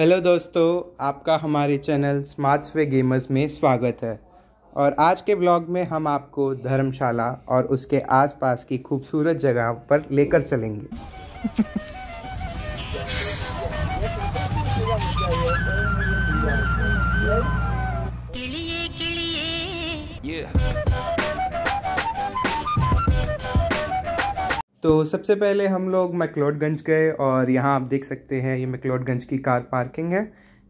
Hello दोस्तों आपका हमारे चैनल स्मार्ट स्वे गेमर्स में स्वागत है और आज के ब्लॉग में हम आपको धर्मशाला और उसके आसपास की खूबसूरत जगह पर लेकर चलेंगे yeah. तो सबसे पहले हम लोग मैकलोडगंज गए और यहाँ आप देख सकते हैं ये मैकलोडगंज की कार पार्किंग है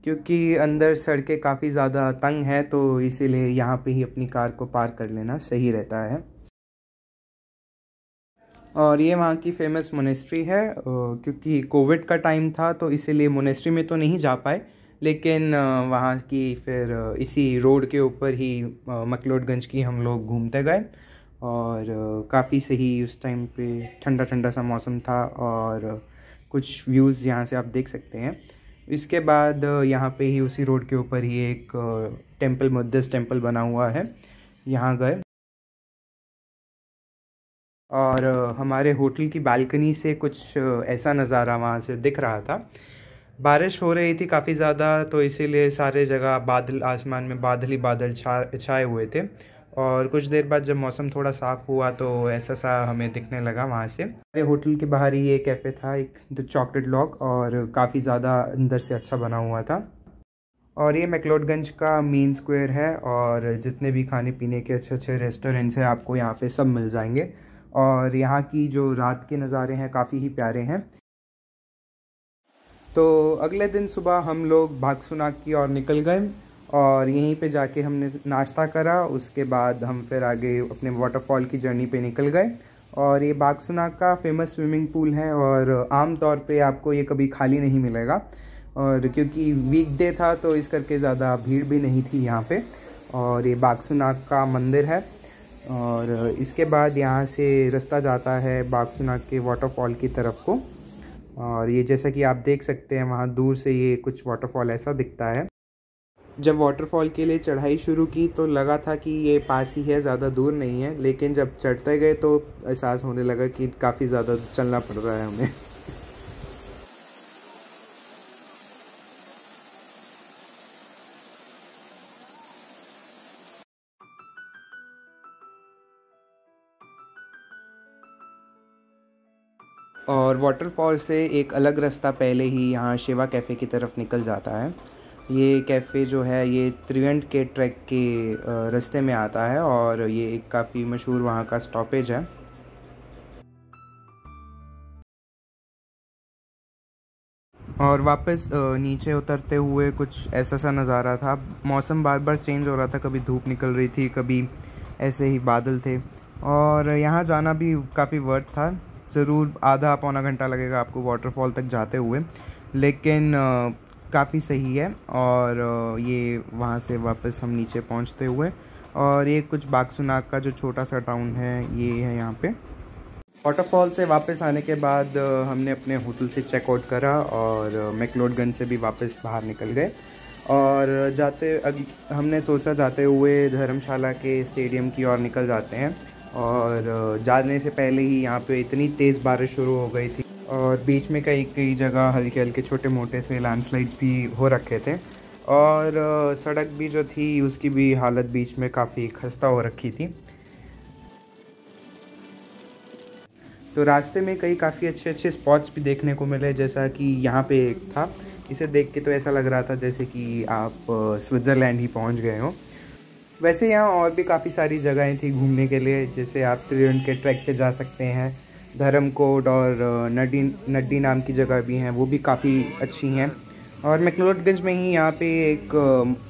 क्योंकि अंदर सड़कें काफ़ी ज़्यादा तंग हैं तो इसीलिए यहाँ पे ही अपनी कार को पार्क कर लेना सही रहता है और ये वहाँ की फेमस मोनेस्ट्री है क्योंकि कोविड का टाइम था तो इसीलिए मोनेस्ट्री में तो नहीं जा पाए लेकिन वहाँ की फिर इसी रोड के ऊपर ही मकलोडगंज की हम लोग घूमते गए और काफ़ी सही उस टाइम पे ठंडा ठंडा सा मौसम था और कुछ व्यूज़ यहाँ से आप देख सकते हैं इसके बाद यहाँ पे ही उसी रोड के ऊपर ही एक टेंपल मुद्दस टेंपल बना हुआ है यहाँ गए और हमारे होटल की बालकनी से कुछ ऐसा नज़ारा वहाँ से दिख रहा था बारिश हो रही थी काफ़ी ज़्यादा तो इसीलिए सारे जगह बादल आसमान में बादल ही बादल छा छाए हुए थे और कुछ देर बाद जब मौसम थोड़ा साफ़ हुआ तो ऐसा सा हमें दिखने लगा वहाँ से होटल के बाहर ही ये कैफ़े था एक द चॉकलेट लॉक और काफ़ी ज़्यादा अंदर से अच्छा बना हुआ था और ये मैकलोडगंज का मेन स्क्वायर है और जितने भी खाने पीने के अच्छे अच्छे रेस्टोरेंट्स हैं आपको यहाँ पे सब मिल जाएंगे और यहाँ की जो रात के नज़ारे हैं काफ़ी ही प्यारे हैं तो अगले दिन सुबह हम लोग भागसुनाग की ओर निकल गए और यहीं पे जाके हमने नाश्ता करा उसके बाद हम फिर आगे अपने वाटरफॉल की जर्नी पे निकल गए और ये बागसुना का फेमस स्विमिंग पूल है और आम तौर पे आपको ये कभी खाली नहीं मिलेगा और क्योंकि वीकडे था तो इस करके ज़्यादा भीड़ भी नहीं थी यहाँ पे और ये बागसुनाग का मंदिर है और इसके बाद यहाँ से रास्ता जाता है बागसुनाग के वाटरफॉल की तरफ को और ये जैसा कि आप देख सकते हैं वहाँ दूर से ये कुछ वाटरफॉल ऐसा दिखता है जब वाटरफॉल के लिए चढ़ाई शुरू की तो लगा था कि ये पास ही है ज़्यादा दूर नहीं है लेकिन जब चढ़ते गए तो एहसास होने लगा कि काफ़ी ज़्यादा चलना पड़ रहा है हमें और वाटरफॉल से एक अलग रास्ता पहले ही यहाँ शिवा कैफ़े की तरफ निकल जाता है ये कैफ़े जो है ये त्रिवेंट के ट्रैक के रास्ते में आता है और ये एक काफ़ी मशहूर वहाँ का स्टॉपेज है और वापस नीचे उतरते हुए कुछ ऐसा सा नज़ारा था मौसम बार बार चेंज हो रहा था कभी धूप निकल रही थी कभी ऐसे ही बादल थे और यहाँ जाना भी काफ़ी वर्थ था ज़रूर आधा पौना घंटा लगेगा आपको वाटरफॉल तक जाते हुए लेकिन काफ़ी सही है और ये वहाँ से वापस हम नीचे पहुँचते हुए और ये कुछ बागसुनाग का जो छोटा सा टाउन है ये है यहाँ पे वाटरफॉल से वापस आने के बाद हमने अपने होटल से चेकआउट करा और मैकलोडगंज से भी वापस बाहर निकल गए और जाते अग, हमने सोचा जाते हुए धर्मशाला के स्टेडियम की ओर निकल जाते हैं और जाने से पहले ही यहाँ पे इतनी तेज़ बारिश शुरू हो गई थी और बीच में कई कई जगह हल्के हल्के छोटे मोटे से लैंडस्लाइड्स भी हो रखे थे और सड़क भी जो थी उसकी भी हालत बीच में काफ़ी खस्ता हो रखी थी तो रास्ते में कई काफ़ी अच्छे अच्छे स्पॉट्स भी देखने को मिले जैसा कि यहाँ पे एक था इसे देख के तो ऐसा लग रहा था जैसे कि आप स्विट्ज़रलैंड ही पहुँच गए हो वैसे यहाँ और भी काफ़ी सारी जगहें थी घूमने के लिए जैसे आप त्रिवेंट के ट्रैक पे जा सकते हैं धर्मकोट और नड्डी नड्डी नाम की जगह भी हैं वो भी काफ़ी अच्छी हैं और मैकनोलटगंज में ही यहाँ पे एक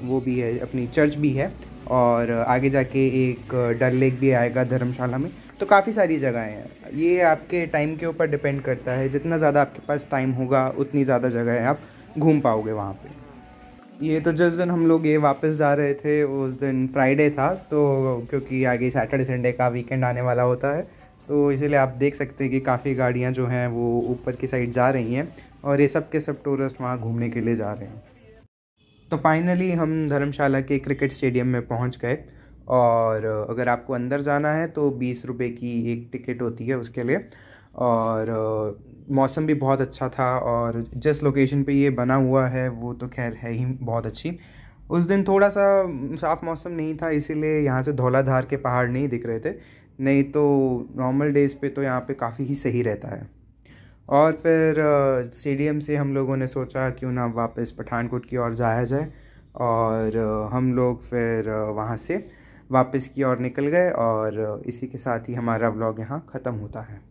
वो भी है अपनी चर्च भी है और आगे जाके एक डल लेक भी आएगा धर्मशाला में तो काफ़ी सारी जगहें हैं ये आपके टाइम के ऊपर डिपेंड करता है जितना ज़्यादा आपके पास टाइम होगा उतनी ज़्यादा जगह आप घूम पाओगे वहाँ पर ये तो जिस दिन हम लोग ये वापस जा रहे थे उस दिन फ्राइडे था तो क्योंकि आगे सैटरडे संडे का वीकेंड आने वाला होता है तो इसीलिए आप देख सकते हैं कि काफ़ी गाड़ियाँ जो हैं वो ऊपर की साइड जा रही हैं और ये सब के सब टूरिस्ट वहाँ घूमने के लिए जा रहे हैं तो फाइनली हम धर्मशाला के क्रिकेट स्टेडियम में पहुँच गए और अगर आपको अंदर जाना है तो बीस रुपये की एक टिकट होती है उसके लिए और मौसम भी बहुत अच्छा था और जिस लोकेशन पे ये बना हुआ है वो तो खैर है ही बहुत अच्छी उस दिन थोड़ा सा साफ़ मौसम नहीं था इसीलिए यहाँ से धौलाधार के पहाड़ नहीं दिख रहे थे नहीं तो नॉर्मल डेज़ पे तो यहाँ पे काफ़ी ही सही रहता है और फिर स्टेडियम से हम लोगों ने सोचा क्यों ना वापस पठानकोट की ओर जाया जाए और हम लोग फिर वहाँ से वापस की ओर निकल गए और इसी के साथ ही हमारा व्लॉग यहाँ ख़त्म होता है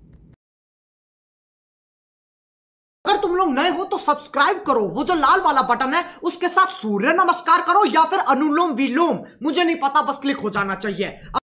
अगर तुम लोग नए हो तो सब्सक्राइब करो वो जो लाल वाला बटन है उसके साथ सूर्य नमस्कार करो या फिर अनुलोम विलोम मुझे नहीं पता बस क्लिक हो जाना चाहिए